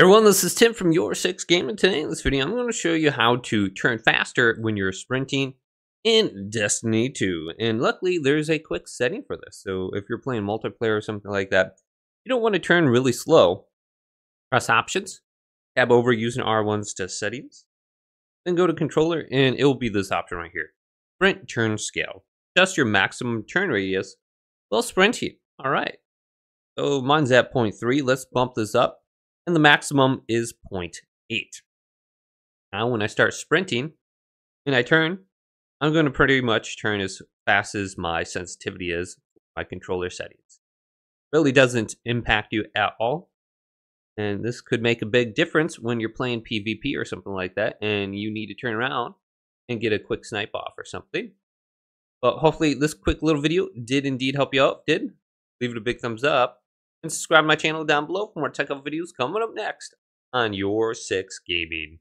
Everyone, this is Tim from Your Six Game, and today in this video, I'm going to show you how to turn faster when you're sprinting in Destiny 2. And luckily, there's a quick setting for this. So if you're playing multiplayer or something like that, you don't want to turn really slow. Press Options, tab over using R1s to Settings, then go to Controller, and it will be this option right here: Sprint Turn Scale. Adjust your maximum turn radius while sprinting. All right. So mine's at 0.3. Let's bump this up and the maximum is 0.8. Now when I start sprinting and I turn, I'm going to pretty much turn as fast as my sensitivity is my controller settings. Really doesn't impact you at all. And this could make a big difference when you're playing PvP or something like that and you need to turn around and get a quick snipe off or something. But hopefully this quick little video did indeed help you out. Did leave it a big thumbs up and subscribe to my channel down below for more tech up videos coming up next on Your Six Gaming.